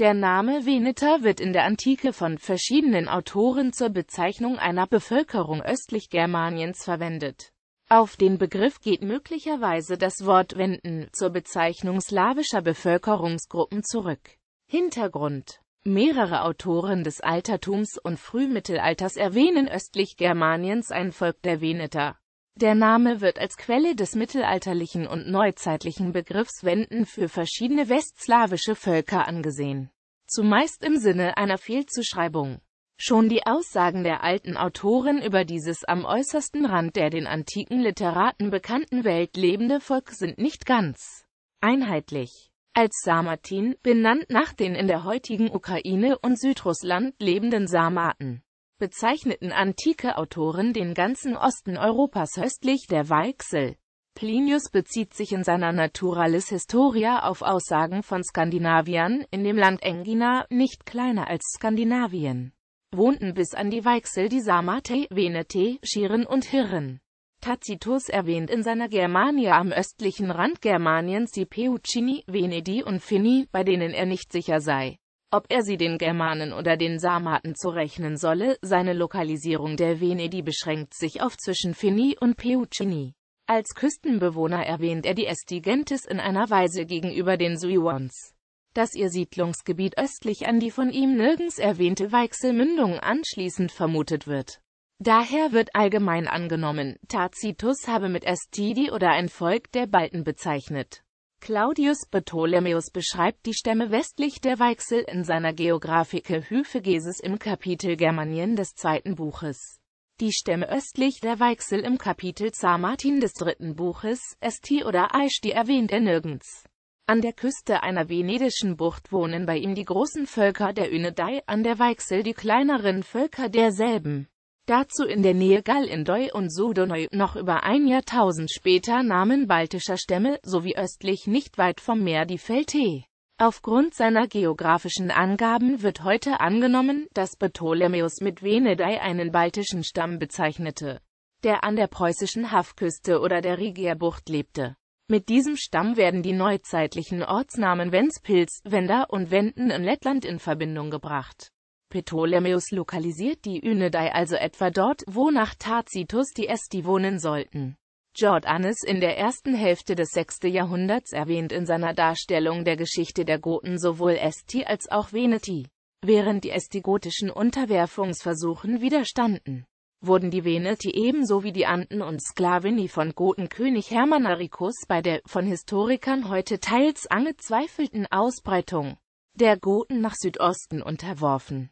Der Name Veneter wird in der Antike von verschiedenen Autoren zur Bezeichnung einer Bevölkerung östlich Germaniens verwendet. Auf den Begriff geht möglicherweise das Wort Wenden zur Bezeichnung slawischer Bevölkerungsgruppen zurück. Hintergrund Mehrere Autoren des Altertums und Frühmittelalters erwähnen östlich Germaniens ein Volk der Veneter. Der Name wird als Quelle des mittelalterlichen und neuzeitlichen Begriffs Wenden für verschiedene westslawische Völker angesehen, zumeist im Sinne einer Fehlzuschreibung. Schon die Aussagen der alten Autoren über dieses am äußersten Rand der den antiken Literaten bekannten Welt lebende Volk sind nicht ganz einheitlich. Als Samatin, benannt nach den in der heutigen Ukraine und Südrussland lebenden Samaten bezeichneten antike Autoren den ganzen Osten Europas östlich der Weichsel. Plinius bezieht sich in seiner Naturalis Historia auf Aussagen von Skandinaviern, in dem Land Engina, nicht kleiner als Skandinavien, wohnten bis an die Weichsel die Samate, Venete, Schiren und Hirren. Tacitus erwähnt in seiner Germania am östlichen Rand Germaniens die Peucini, Venedi und Fini, bei denen er nicht sicher sei. Ob er sie den Germanen oder den Sarmaten zurechnen solle, seine Lokalisierung der Venedi beschränkt sich auf zwischen Fini und Peucini. Als Küstenbewohner erwähnt er die Estigentes in einer Weise gegenüber den Suions, dass ihr Siedlungsgebiet östlich an die von ihm nirgends erwähnte Weichselmündung anschließend vermutet wird. Daher wird allgemein angenommen, Tacitus habe mit Estidi oder ein Volk der Balten bezeichnet. Claudius Ptolemäus beschreibt die Stämme westlich der Weichsel in seiner Geographike Hyphegesis im Kapitel Germanien des zweiten Buches. Die Stämme östlich der Weichsel im Kapitel Sarmatin des dritten Buches, St. oder Aisch, die erwähnt er nirgends. An der Küste einer venedischen Bucht wohnen bei ihm die großen Völker der Ünedei, an der Weichsel die kleineren Völker derselben dazu in der Nähe Galindoi und Sudonoi. Noch über ein Jahrtausend später nahmen baltischer Stämme, sowie östlich nicht weit vom Meer die Feltee. Aufgrund seiner geografischen Angaben wird heute angenommen, dass Ptolemäus mit Venedei einen baltischen Stamm bezeichnete, der an der preußischen Haffküste oder der Rigierbucht lebte. Mit diesem Stamm werden die neuzeitlichen Ortsnamen Ventspils, Wender und Wenden in Lettland in Verbindung gebracht. Ptolemäus lokalisiert die Ünedei also etwa dort, wo nach Tacitus die Esti wohnen sollten. Jordanes in der ersten Hälfte des 6. Jahrhunderts erwähnt in seiner Darstellung der Geschichte der Goten sowohl Esti als auch Veneti. Während die Estigotischen Unterwerfungsversuchen widerstanden, wurden die Veneti ebenso wie die Anden und Sklavini von Gotenkönig Hermanaricus bei der, von Historikern heute teils angezweifelten Ausbreitung der Goten nach Südosten unterworfen.